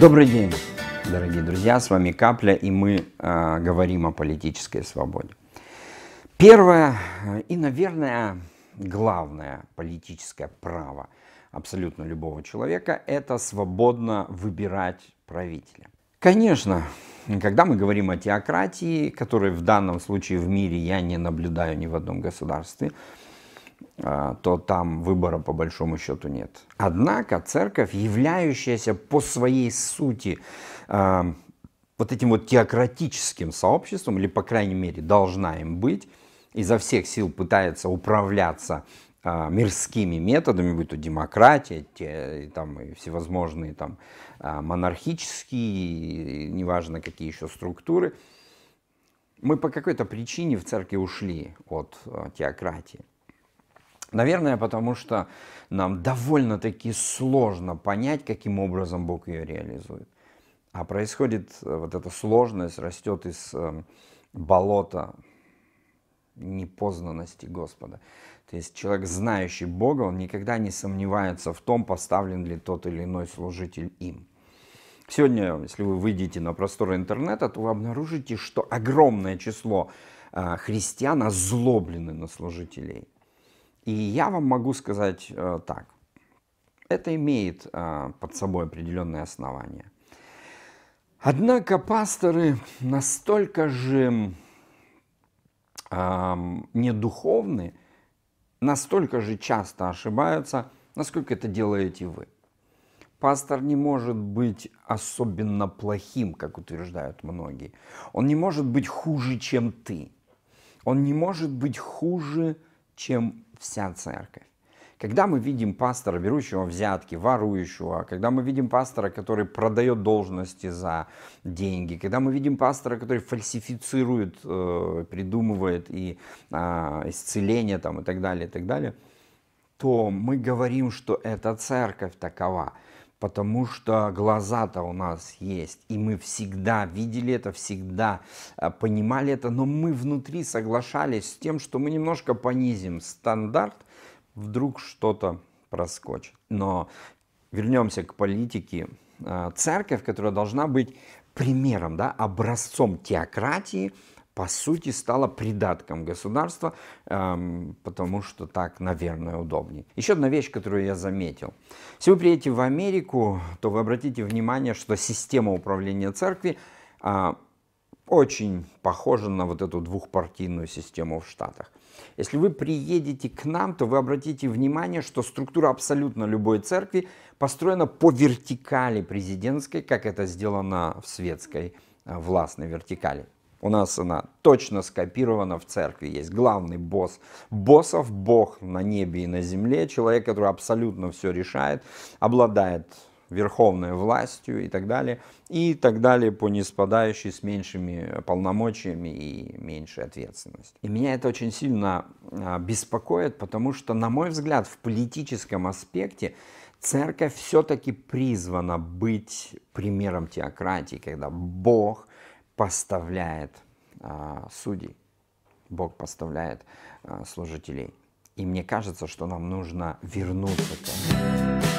Добрый день, дорогие друзья, с вами Капля, и мы э, говорим о политической свободе. Первое и, наверное, главное политическое право абсолютно любого человека – это свободно выбирать правителя. Конечно, когда мы говорим о теократии, которой в данном случае в мире я не наблюдаю ни в одном государстве, а, то там выбора по большому счету нет. Однако церковь, являющаяся по своей сути а, вот этим вот теократическим сообществом, или, по крайней мере, должна им быть, изо всех сил пытается управляться а, мирскими методами, будь то демократия, те, и, там, и всевозможные там, монархические, неважно какие еще структуры, мы по какой-то причине в церкви ушли от теократии. Наверное, потому что нам довольно-таки сложно понять, каким образом Бог ее реализует. А происходит э, вот эта сложность, растет из эм, болота непознанности Господа. То есть человек, знающий Бога, он никогда не сомневается в том, поставлен ли тот или иной служитель им. Сегодня, если вы выйдете на просторы интернета, то вы обнаружите, что огромное число э, христиан озлоблены на служителей. И я вам могу сказать э, так. Это имеет э, под собой определенные основания. Однако пасторы настолько же э, недуховны, настолько же часто ошибаются, насколько это делаете вы. Пастор не может быть особенно плохим, как утверждают многие. Он не может быть хуже, чем ты. Он не может быть хуже, чем вся церковь. Когда мы видим пастора, берущего взятки, ворующего, когда мы видим пастора, который продает должности за деньги, когда мы видим пастора, который фальсифицирует, э, придумывает и э, исцеление там, и так далее, и так далее, то мы говорим, что эта церковь такова потому что глаза-то у нас есть, и мы всегда видели это, всегда э, понимали это, но мы внутри соглашались с тем, что мы немножко понизим стандарт, вдруг что-то проскочит. Но вернемся к политике. Э, церковь, которая должна быть примером, да, образцом теократии, по сути, стала придатком государства, эм, потому что так, наверное, удобнее. Еще одна вещь, которую я заметил. Если вы приедете в Америку, то вы обратите внимание, что система управления церкви э, очень похожа на вот эту двухпартийную систему в Штатах. Если вы приедете к нам, то вы обратите внимание, что структура абсолютно любой церкви построена по вертикали президентской, как это сделано в светской э, властной вертикали. У нас она точно скопирована в церкви. Есть главный босс боссов, Бог на небе и на земле, человек, который абсолютно все решает, обладает верховной властью и так далее, и так далее по неспадающей с меньшими полномочиями и меньшей ответственностью. И меня это очень сильно а, беспокоит, потому что, на мой взгляд, в политическом аспекте церковь все-таки призвана быть примером теократии, когда Бог поставляет а, судей, Бог поставляет а, служителей. И мне кажется, что нам нужно вернуться к этому.